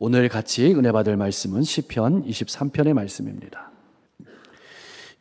오늘 같이 은혜 받을 말씀은 시편 23편의 말씀입니다.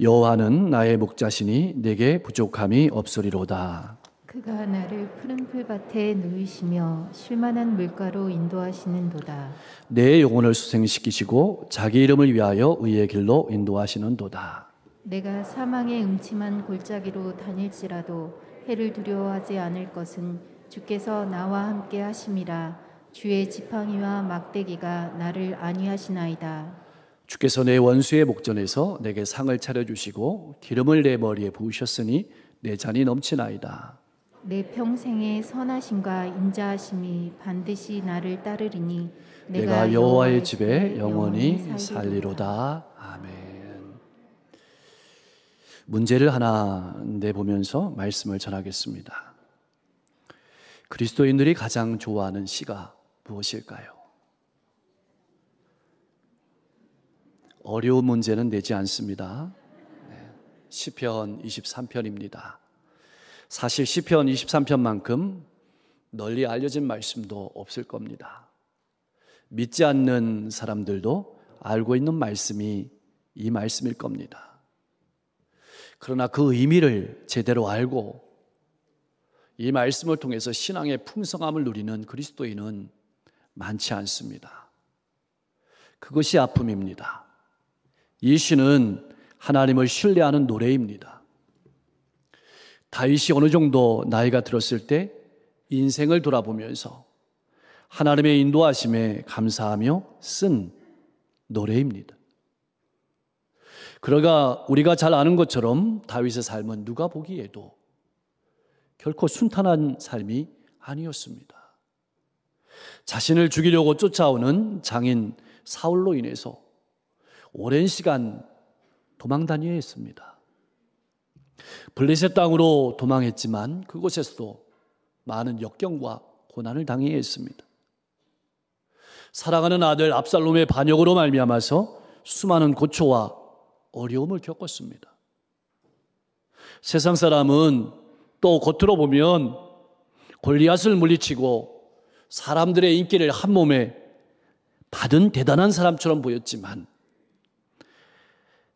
여호와는 나의 목자시니 내게 부족함이 없으리로다. 그가 나를 푸른 풀밭에 누이시며 쉴만한 물가로 인도하시는도다. 내 영혼을 수생시키시고 자기 이름을 위하여 의의 길로 인도하시는도다. 내가 사망의 음침한 골짜기로 다닐지라도 해를 두려워하지 않을 것은 주께서 나와 함께 하심이라 주의 지팡이와 막대기가 나를 안위하시나이다. 주께서 내 원수의 목전에서 내게 상을 차려 주시고 기름을 내 머리에 부으셨으니 내 잔이 넘치나이다. 내 평생의 선하심과 인자하심이 반드시 나를 따르리니 내가, 내가 여호와의 집에 영원히, 살리로다. 아멘. 문제를 하나 내보면서 말씀을 전하겠습니다. 그리스도인들이 가장 좋아하는 시가 무엇일까요? 어려운 문제는 내지 않습니다. 네, 시편 23편입니다. 사실 시편 23편만큼 널리 알려진 말씀도 없을 겁니다. 믿지 않는 사람들도 알고 있는 말씀이 이 말씀일 겁니다. 그러나 그 의미를 제대로 알고 이 말씀을 통해서 신앙의 풍성함을 누리는 그리스도인은 많지 않습니다. 그것이 아픔입니다. 이 시는 하나님을 신뢰하는 노래입니다. 다윗이 어느 정도 나이가 들었을 때 인생을 돌아보면서 하나님의 인도하심에 감사하며 쓴 노래입니다. 그러가 우리가 잘 아는 것처럼 다윗의 삶은 누가 보기에도 결코 순탄한 삶이 아니었습니다. 자신을 죽이려고 쫓아오는 장인 사울로 인해서 오랜 시간 도망 다녀야 했습니다. 블레셋 땅으로 도망했지만 그곳에서도 많은 역경과 고난을 당해야 했습니다. 사랑하는 아들 압살롬의 반역으로 말미암아서 수많은 고초와 어려움을 겪었습니다. 세상 사람은 또 겉으로 보면 골리앗을 물리치고 사람들의 인기를 한 몸에 받은 대단한 사람처럼 보였지만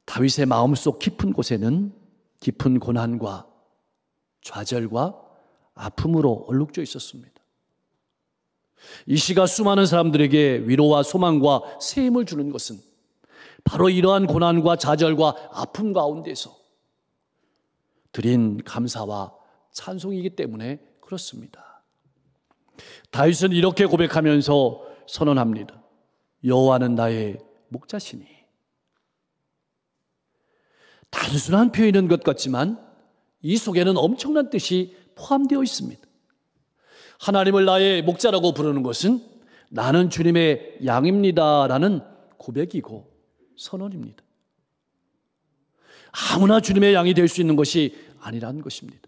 다윗의 마음속 깊은 곳에는 깊은 고난과 좌절과 아픔으로 얼룩져 있었습니다. 이 시가 수많은 사람들에게 위로와 소망과 새 힘을 주는 것은 바로 이러한 고난과 좌절과 아픔 가운데서 드린 감사와 찬송이기 때문에 그렇습니다. 다윗은 이렇게 고백하면서 선언합니다. 여호와는 나의 목자시니 단순한 표현인 것 같지만 이 속에는 엄청난 뜻이 포함되어 있습니다. 하나님을 나의 목자라고 부르는 것은 나는 주님의 양입니다. 라는 고백이고 선언입니다. 아무나 주님의 양이 될 수 있는 것이 아니라는 것입니다.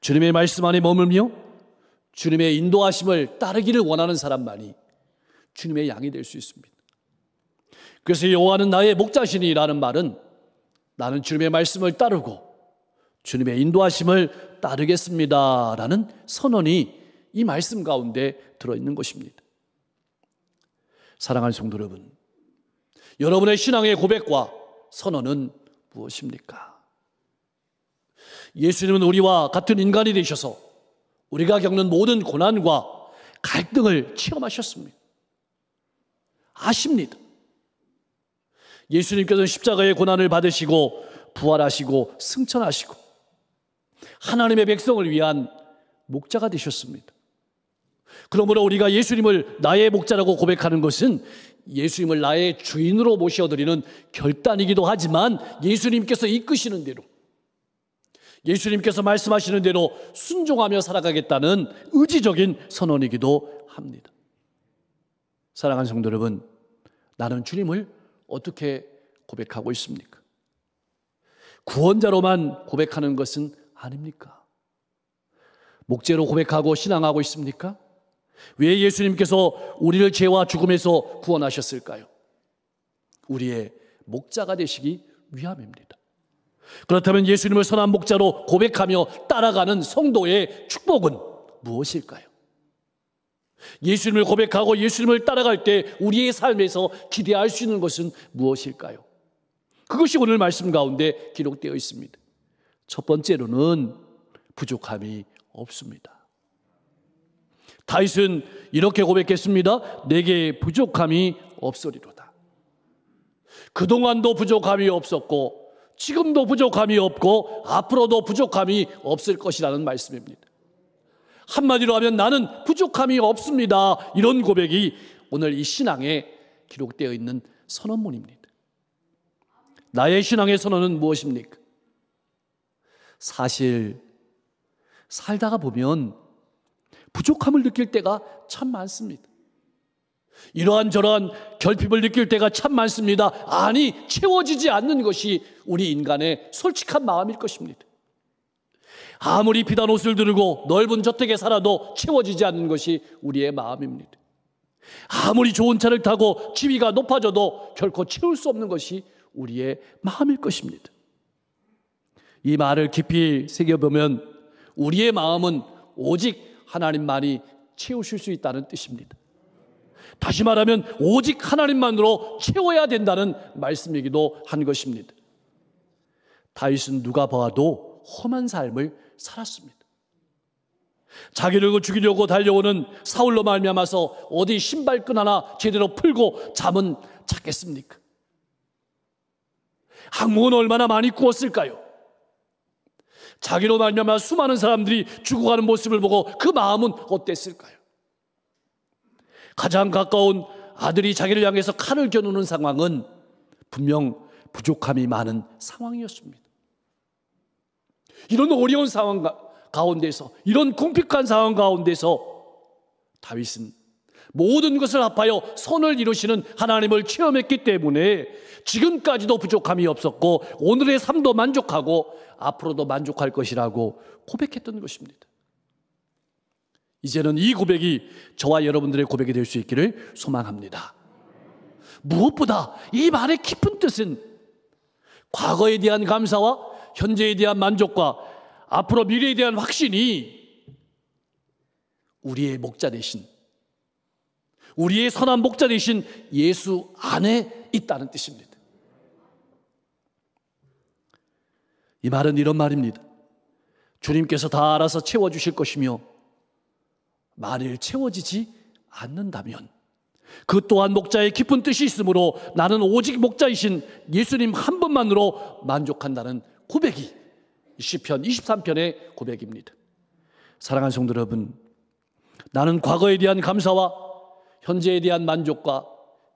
주님의 말씀 안에 머물며 주님의 인도하심을 따르기를 원하는 사람만이 주님의 양이 될 수 있습니다. 그래서 여호와는 나의 목자시니라는 말은 나는 주님의 말씀을 따르고 주님의 인도하심을 따르겠습니다. 라는 선언이 이 말씀 가운데 들어있는 것입니다. 사랑하는 성도 여러분, 여러분의 신앙의 고백과 선언은 무엇입니까? 예수님은 우리와 같은 인간이 되셔서 우리가 겪는 모든 고난과 갈등을 체험하셨습니다. 아십니다. 예수님께서 십자가의 고난을 받으시고 부활하시고 승천하시고 하나님의 백성을 위한 목자가 되셨습니다. 그러므로 우리가 예수님을 나의 목자라고 고백하는 것은 예수님을 나의 주인으로 모셔드리는 결단이기도 하지만 예수님께서 이끄시는 대로 예수님께서 말씀하시는 대로 순종하며 살아가겠다는 의지적인 선언이기도 합니다. 사랑하는 성도 여러분, 나는 주님을 어떻게 고백하고 있습니까? 구원자로만 고백하는 것은 아닙니까? 목재로 고백하고 신앙하고 있습니까? 왜 예수님께서 우리를 죄와 죽음에서 구원하셨을까요? 우리의 목자가 되시기 위함입니다. 그렇다면 예수님을 선한 목자로 고백하며 따라가는 성도의 축복은 무엇일까요? 예수님을 고백하고 예수님을 따라갈 때 우리의 삶에서 기대할 수 있는 것은 무엇일까요? 그것이 오늘 말씀 가운데 기록되어 있습니다. 첫 번째로는 부족함이 없습니다. 다윗은 이렇게 고백했습니다. 내게 부족함이 없으리로다. 그동안도 부족함이 없었고 지금도 부족함이 없고 앞으로도 부족함이 없을 것이라는 말씀입니다. 한마디로 하면 나는 부족함이 없습니다. 이런 고백이 오늘 이 신앙에 기록되어 있는 선언문입니다. 나의 신앙의 선언은 무엇입니까? 사실 살다가 보면 부족함을 느낄 때가 참 많습니다. 이러한 저러한 결핍을 느낄 때가 참 많습니다. 아니, 채워지지 않는 것이 우리 인간의 솔직한 마음일 것입니다. 아무리 비단 옷을 들고 넓은 저택에 살아도 채워지지 않는 것이 우리의 마음입니다. 아무리 좋은 차를 타고 지위가 높아져도 결코 채울 수 없는 것이 우리의 마음일 것입니다. 이 말을 깊이 새겨보면 우리의 마음은 오직 하나님만이 채우실 수 있다는 뜻입니다. 다시 말하면 오직 하나님만으로 채워야 된다는 말씀이기도 한 것입니다. 다윗은 누가 봐도 험한 삶을 살았습니다. 자기를 죽이려고 달려오는 사울로 말미암아서 어디 신발끈 하나 제대로 풀고 잠은 잤겠습니까? 항목은 얼마나 많이 구웠을까요? 자기로 말미암아 수많은 사람들이 죽어가는 모습을 보고 그 마음은 어땠을까요? 가장 가까운 아들이 자기를 향해서 칼을 겨누는 상황은 분명 부족함이 많은 상황이었습니다. 이런 어려운 상황 가운데서 이런 궁핍한 상황 가운데서 다윗은 모든 것을 합하여 선을 이루시는 하나님을 체험했기 때문에 지금까지도 부족함이 없었고 오늘의 삶도 만족하고 앞으로도 만족할 것이라고 고백했던 것입니다. 이제는 이 고백이 저와 여러분들의 고백이 될 수 있기를 소망합니다. 무엇보다 이 말의 깊은 뜻은 과거에 대한 감사와 현재에 대한 만족과 앞으로 미래에 대한 확신이 우리의 목자 대신 우리의 선한 목자 대신 예수 안에 있다는 뜻입니다. 이 말은 이런 말입니다. 주님께서 다 알아서 채워주실 것이며 만일 채워지지 않는다면 그 또한 목자의 깊은 뜻이 있으므로 나는 오직 목자이신 예수님 한 분만으로 만족한다는 고백이 시편 23편의 고백입니다. 사랑하 성도 여러분, 나는 과거에 대한 감사와 현재에 대한 만족과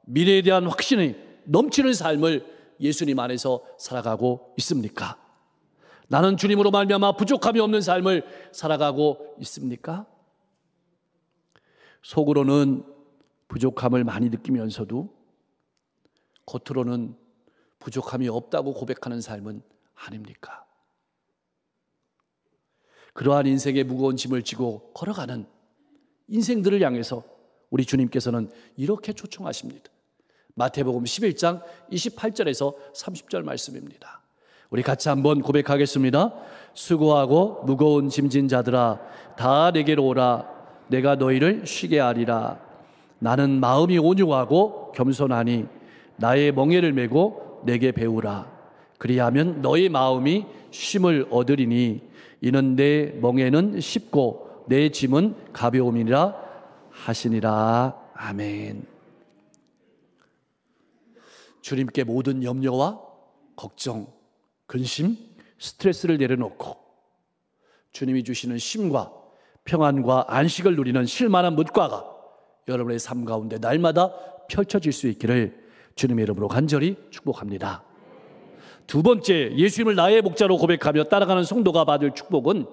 미래에 대한 확신이 넘치는 삶을 예수님 안에서 살아가고 있습니까? 나는 주님으로 말미암아 부족함이 없는 삶을 살아가고 있습니까? 속으로는 부족함을 많이 느끼면서도 겉으로는 부족함이 없다고 고백하는 삶은 아닙니까? 그러한 인생의 무거운 짐을 지고 걸어가는 인생들을 향해서 우리 주님께서는 이렇게 초청하십니다. 마태복음 11장 28절에서 30절 말씀입니다. 우리 같이 한번 고백하겠습니다. 수고하고 무거운 짐진 자들아 다 내게로 오라 내가 너희를 쉬게 하리라 나는 마음이 온유하고 겸손하니 나의 멍에를 메고 내게 배우라 그리하면 너희 마음이 쉼을 얻으리니 이는 내 멍에는 쉽고 내 짐은 가벼움이라 하시니라 아멘. 주님께 모든 염려와 걱정, 근심, 스트레스를 내려놓고 주님이 주시는 쉼과 평안과 안식을 누리는 실만한 묵과가 여러분의 삶 가운데 날마다 펼쳐질 수 있기를 주님의 이름으로 간절히 축복합니다. 두 번째, 예수님을 나의 목자로 고백하며 따라가는 성도가 받을 축복은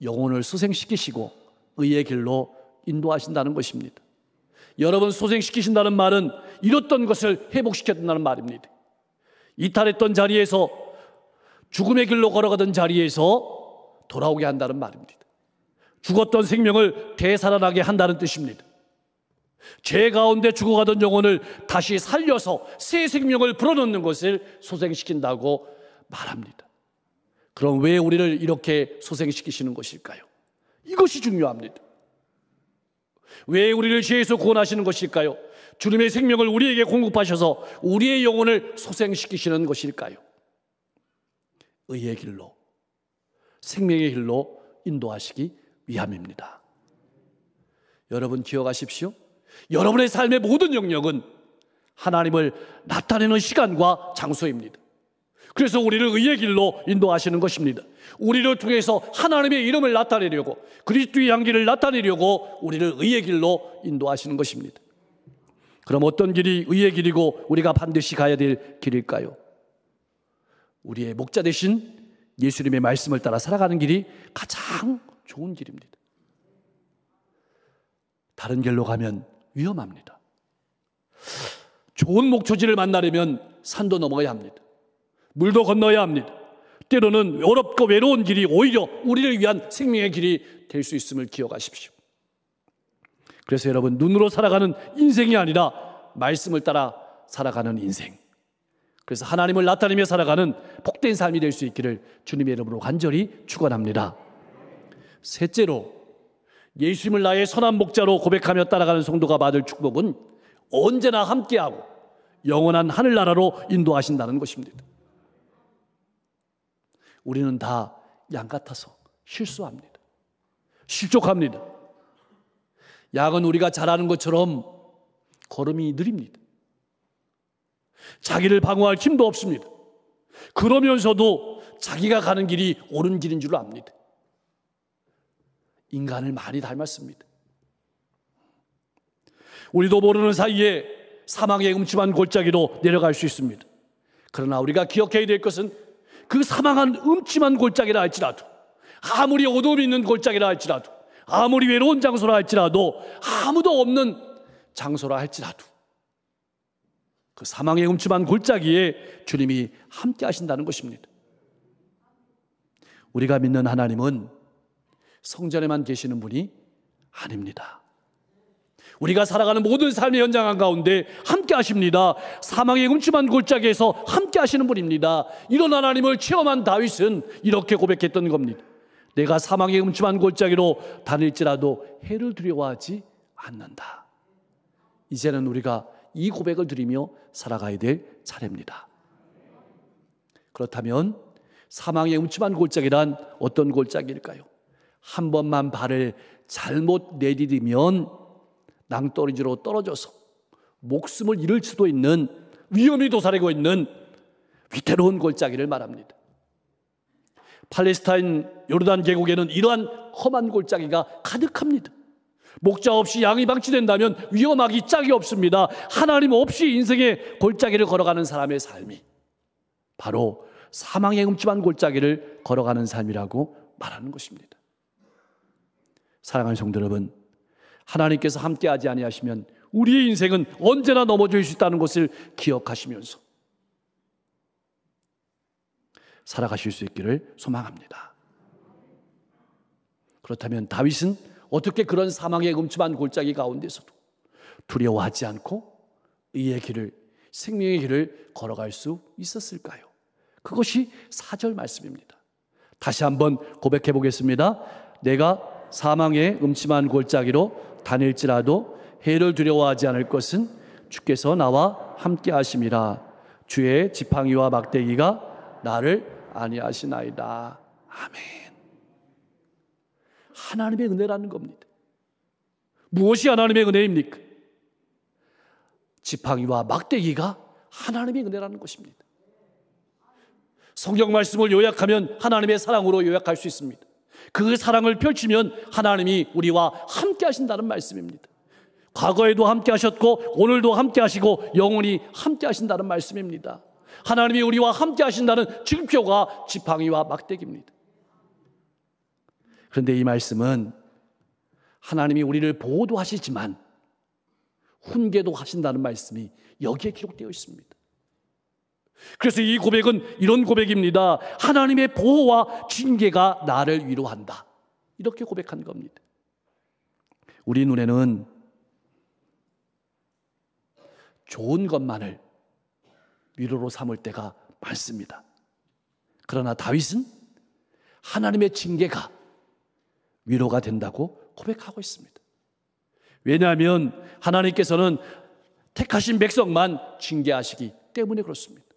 영혼을 소생시키시고 의의 길로 인도하신다는 것입니다. 여러분 소생시키신다는 말은 잃었던 것을 회복시켰다는 말입니다. 이탈했던 자리에서 죽음의 길로 걸어가던 자리에서 돌아오게 한다는 말입니다. 죽었던 생명을 되살아나게 한다는 뜻입니다. 죄 가운데 죽어가던 영혼을 다시 살려서 새 생명을 불어넣는 것을 소생시킨다고 말합니다. 그럼 왜 우리를 이렇게 소생시키시는 것일까요? 이것이 중요합니다. 왜 우리를 죄에서 구원하시는 것일까요? 주님의 생명을 우리에게 공급하셔서 우리의 영혼을 소생시키시는 것일까요? 의의 길로, 생명의 길로 인도하시기 위함입니다. 여러분 기억하십시오. 여러분의 삶의 모든 영역은 하나님을 나타내는 시간과 장소입니다. 그래서 우리를 의의 길로 인도하시는 것입니다. 우리를 통해서 하나님의 이름을 나타내려고 그리스도의 향기를 나타내려고 우리를 의의 길로 인도하시는 것입니다. 그럼 어떤 길이 의의 길이고 우리가 반드시 가야 될 길일까요? 우리의 목자 대신 예수님의 말씀을 따라 살아가는 길이 가장 좋은 길입니다. 다른 길로 가면 위험합니다. 좋은 목초지를 만나려면 산도 넘어야 합니다. 물도 건너야 합니다. 때로는 어렵고 외로운 길이 오히려 우리를 위한 생명의 길이 될 수 있음을 기억하십시오. 그래서 여러분, 눈으로 살아가는 인생이 아니라 말씀을 따라 살아가는 인생. 그래서 하나님을 나타내며 살아가는 복된 삶이 될 수 있기를 주님의 이름으로 간절히 축원합니다. 셋째로 예수님을 나의 선한 목자로 고백하며 따라가는 성도가 받을 축복은 언제나 함께하고 영원한 하늘나라로 인도하신다는 것입니다. 우리는 다 양 같아서 실수합니다. 실족합니다. 양은 우리가 잘하는 것처럼 걸음이 느립니다. 자기를 방어할 힘도 없습니다. 그러면서도 자기가 가는 길이 옳은 길인 줄 압니다. 인간을 많이 닮았습니다. 우리도 모르는 사이에 사망의 음침한 골짜기로 내려갈 수 있습니다. 그러나 우리가 기억해야 될 것은 그 사망한 음침한 골짜기라 할지라도 아무리 어둠이 있는 골짜기라 할지라도 아무리 외로운 장소라 할지라도 아무도 없는 장소라 할지라도 그 사망의 음침한 골짜기에 주님이 함께 하신다는 것입니다. 우리가 믿는 하나님은 성전에만 계시는 분이 아닙니다. 우리가 살아가는 모든 삶의 현장 한가운데 함께 하십니다. 사망의 음침한 골짜기에서 함께 하시는 분입니다. 이런 하나님을 체험한 다윗은 이렇게 고백했던 겁니다. 내가 사망의 음침한 골짜기로 다닐지라도 해를 두려워하지 않는다. 이제는 우리가 이 고백을 드리며 살아가야 될 차례입니다. 그렇다면 사망의 음침한 골짜기란 어떤 골짜기일까요? 한 번만 발을 잘못 내디디면 낭떠러지로 떨어져서 목숨을 잃을 수도 있는 위험이 도사리고 있는 위태로운 골짜기를 말합니다. 팔레스타인 요르단 계곡에는 이러한 험한 골짜기가 가득합니다. 목자 없이 양이 방치된다면 위험하기 짝이 없습니다. 하나님 없이 인생의 골짜기를 걸어가는 사람의 삶이 바로 사망의 음침한 골짜기를 걸어가는 삶이라고 말하는 것입니다. 사랑하는 성도 여러분, 하나님께서 함께하지 아니하시면 우리의 인생은 언제나 넘어질 수 있다는 것을 기억하시면서 살아가실 수 있기를 소망합니다. 그렇다면 다윗은 어떻게 그런 사망의 음침한 골짜기 가운데서도 두려워하지 않고 의의 길을 생명의 길을 걸어갈 수 있었을까요? 그것이 사절 말씀입니다. 다시 한번 고백해 보겠습니다. 내가 사망의 음침한 골짜기로 다닐지라도 해를 두려워하지 않을 것은 주께서 나와 함께 하심이라 주의 지팡이와 막대기가 나를 안위하시나이다. 아멘. 하나님의 은혜라는 겁니다. 무엇이 하나님의 은혜입니까? 지팡이와 막대기가 하나님의 은혜라는 것입니다. 성경 말씀을 요약하면 하나님의 사랑으로 요약할 수 있습니다. 그 사랑을 펼치면 하나님이 우리와 함께 하신다는 말씀입니다. 과거에도 함께 하셨고 오늘도 함께 하시고 영원히 함께 하신다는 말씀입니다. 하나님이 우리와 함께 하신다는 증표가 지팡이와 막대기입니다. 그런데 이 말씀은 하나님이 우리를 보호도 하시지만 훈계도 하신다는 말씀이 여기에 기록되어 있습니다. 그래서 이 고백은 이런 고백입니다. 하나님의 보호와 징계가 나를 위로한다. 이렇게 고백한 겁니다. 우리 눈에는 좋은 것만을 위로로 삼을 때가 많습니다. 그러나 다윗은 하나님의 징계가 위로가 된다고 고백하고 있습니다. 왜냐하면 하나님께서는 택하신 백성만 징계하시기 때문에 그렇습니다.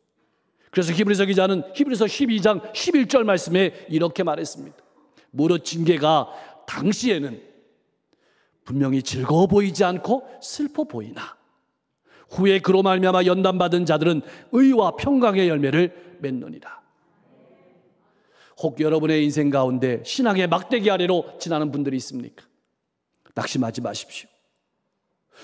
그래서 히브리서 기자는 히브리서 12장 11절 말씀에 이렇게 말했습니다. 무릇 징계가 당시에는 분명히 즐거워 보이지 않고 슬퍼 보이나 후에 그로 말미암아 연단 받은 자들은 의와 평강의 열매를 맺느니라. 혹 여러분의 인생 가운데 신앙의 막대기 아래로 지나는 분들이 있습니까? 낙심하지 마십시오.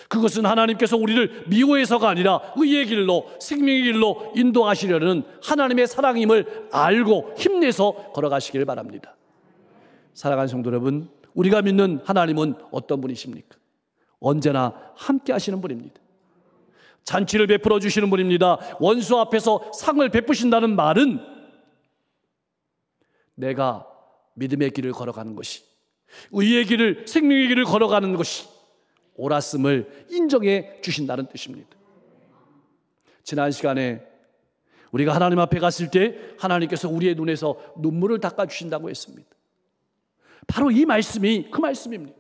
그것은 하나님께서 우리를 미워해서가 아니라 의의 길로 생명의 길로 인도하시려는 하나님의 사랑임을 알고 힘내서 걸어가시길 바랍니다. 사랑하는 성도 여러분, 우리가 믿는 하나님은 어떤 분이십니까? 언제나 함께 하시는 분입니다. 잔치를 베풀어 주시는 분입니다. 원수 앞에서 상을 베푸신다는 말은 내가 믿음의 길을 걸어가는 것이 의의 길을 생명의 길을 걸어가는 것이 옳았음을 인정해 주신다는 뜻입니다. 지난 시간에 우리가 하나님 앞에 갔을 때 하나님께서 우리의 눈에서 눈물을 닦아 주신다고 했습니다. 바로 이 말씀이 그 말씀입니다.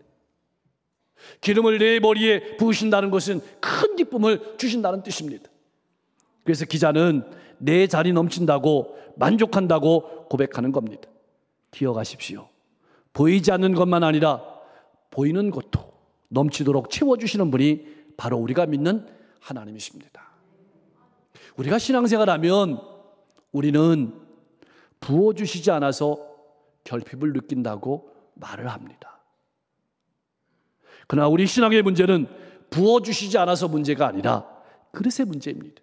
기름을 내 머리에 부으신다는 것은 큰 기쁨을 주신다는 뜻입니다. 그래서 기자는 내 자리 넘친다고 만족한다고 고백하는 겁니다. 기억하십시오. 보이지 않는 것만 아니라 보이는 것도 넘치도록 채워주시는 분이 바로 우리가 믿는 하나님이십니다. 우리가 신앙생활 하면 우리는 부어주시지 않아서 결핍을 느낀다고 말을 합니다. 그러나 우리 신앙의 문제는 부어주시지 않아서 문제가 아니라 그릇의 문제입니다.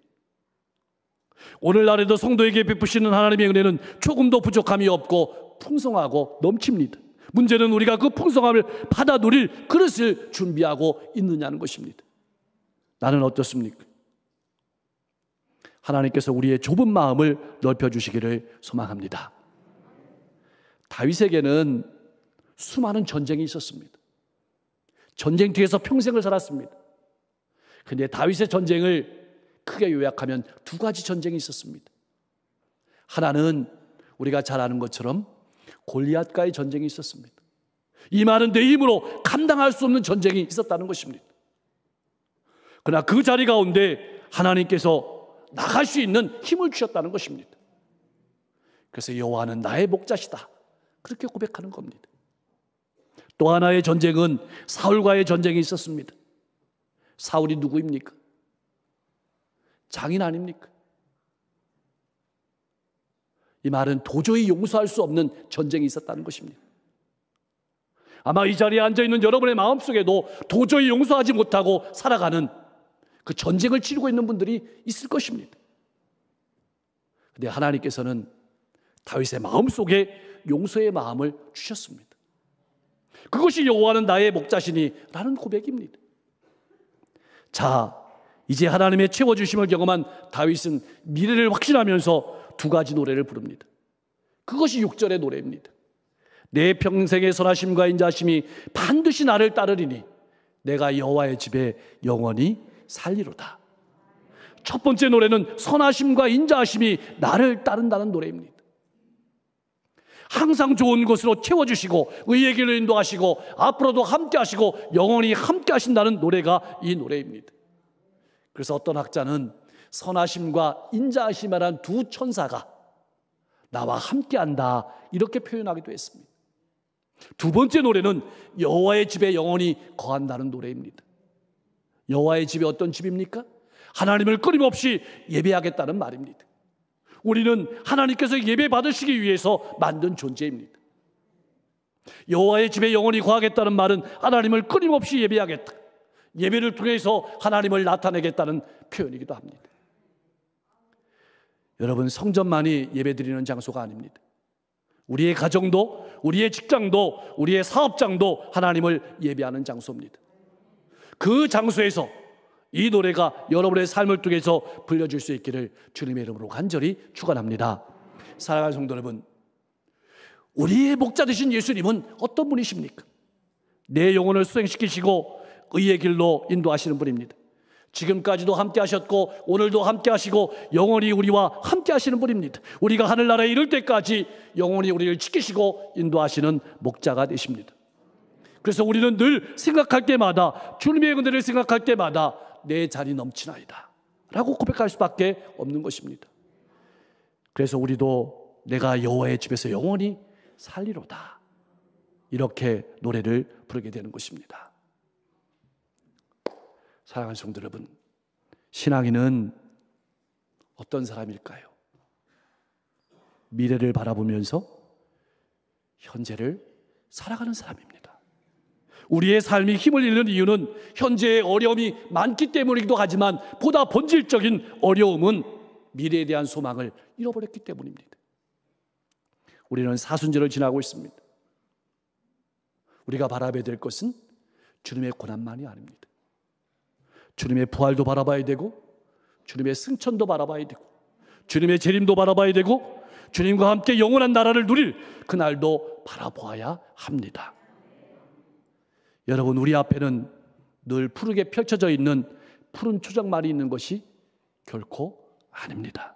오늘날에도 성도에게 베푸시는 하나님의 은혜는 조금도 부족함이 없고 풍성하고 넘칩니다. 문제는 우리가 그 풍성함을 받아 들일 그릇을 준비하고 있느냐는 것입니다. 나는 어떻습니까? 하나님께서 우리의 좁은 마음을 넓혀 주시기를 소망합니다. 다윗에게는 수많은 전쟁이 있었습니다. 전쟁 뒤에서 평생을 살았습니다. 근데 다윗의 전쟁을 크게 요약하면 두 가지 전쟁이 있었습니다. 하나는 우리가 잘 아는 것처럼 골리앗과의 전쟁이 있었습니다. 이 말은 내 힘으로 감당할 수 없는 전쟁이 있었다는 것입니다. 그러나 그 자리 가운데 하나님께서 나갈 수 있는 힘을 주셨다는 것입니다. 그래서 여호와는 나의 목자시다. 그렇게 고백하는 겁니다. 또 하나의 전쟁은 사울과의 전쟁이 있었습니다. 사울이 누구입니까? 장인 아닙니까? 이 말은 도저히 용서할 수 없는 전쟁이 있었다는 것입니다. 아마 이 자리에 앉아 있는 여러분의 마음속에도 도저히 용서하지 못하고 살아가는 그 전쟁을 치르고 있는 분들이 있을 것입니다. 근데 하나님께서는 다윗의 마음속에 용서의 마음을 주셨습니다. 그것이 여호와는 나의 목자시니라는 고백입니다. 자, 이제 하나님의 채워 주심을 경험한 다윗은 미래를 확신하면서 두 가지 노래를 부릅니다. 그것이 6절의 노래입니다. 내 평생의 선하심과 인자심이 반드시 나를 따르리니 내가 여호와의 집에 영원히 살리로다. 첫 번째 노래는 선하심과 인자하심이 나를 따른다는 노래입니다. 항상 좋은 것으로 채워주시고 의의 길로 인도하시고 앞으로도 함께 하시고 영원히 함께 하신다는 노래가 이 노래입니다. 그래서 어떤 학자는 선하심과 인자하심이란 두 천사가 나와 함께한다 이렇게 표현하기도 했습니다. 두 번째 노래는 여호와의 집에 영원히 거한다는 노래입니다. 여호와의 집이 어떤 집입니까? 하나님을 끊임없이 예배하겠다는 말입니다. 우리는 하나님께서 예배 받으시기 위해서 만든 존재입니다. 여호와의 집에 영원히 거하겠다는 말은 하나님을 끊임없이 예배하겠다. 예배를 통해서 하나님을 나타내겠다는 표현이기도 합니다. 여러분 성전만이 예배드리는 장소가 아닙니다. 우리의 가정도, 우리의 직장도, 우리의 사업장도 하나님을 예배하는 장소입니다. 그 장소에서 이 노래가 여러분의 삶을 통해서 불려줄 수 있기를 주님의 이름으로 간절히 축원합니다. 사랑하는 성도 여러분, 우리의 목자 되신 예수님은 어떤 분이십니까? 내 영혼을 수행시키시고 의의 길로 인도하시는 분입니다. 지금까지도 함께 하셨고 오늘도 함께 하시고 영원히 우리와 함께 하시는 분입니다. 우리가 하늘나라에 이를 때까지 영원히 우리를 지키시고 인도하시는 목자가 되십니다. 그래서 우리는 늘 생각할 때마다 주님의 은혜를 생각할 때마다 내 자리 넘치나이다. 라고 고백할 수밖에 없는 것입니다. 그래서 우리도 내가 여호와의 집에서 영원히 살리로다. 이렇게 노래를 부르게 되는 것입니다. 사랑하는 성도 여러분, 신앙인은 어떤 사람일까요? 미래를 바라보면서 현재를 살아가는 사람입니다. 우리의 삶이 힘을 잃는 이유는 현재의 어려움이 많기 때문이기도 하지만 보다 본질적인 어려움은 미래에 대한 소망을 잃어버렸기 때문입니다. 우리는 사순절을 지나고 있습니다. 우리가 바라봐야 될 것은 주님의 고난만이 아닙니다. 주님의 부활도 바라봐야 되고 주님의 승천도 바라봐야 되고 주님의 재림도 바라봐야 되고 주님과 함께 영원한 나라를 누릴 그날도 바라보아야 합니다. 여러분 우리 앞에는 늘 푸르게 펼쳐져 있는 푸른 초장말이 있는 것이 결코 아닙니다.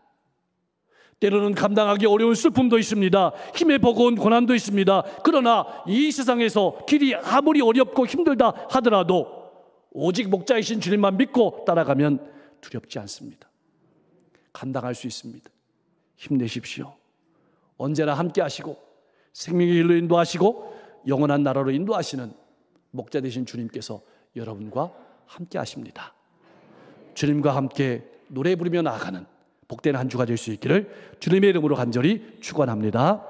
때로는 감당하기 어려운 슬픔도 있습니다. 힘에 버거운 고난도 있습니다. 그러나 이 세상에서 길이 아무리 어렵고 힘들다 하더라도 오직 목자이신 주님만 믿고 따라가면 두렵지 않습니다. 감당할 수 있습니다. 힘내십시오. 언제나 함께 하시고 생명의 길로 인도하시고 영원한 나라로 인도하시는 목자 되신 주님께서 여러분과 함께 하십니다. 주님과 함께 노래 부르며 나아가는 복된 한 주가 될 수 있기를 주님의 이름으로 간절히 축원합니다.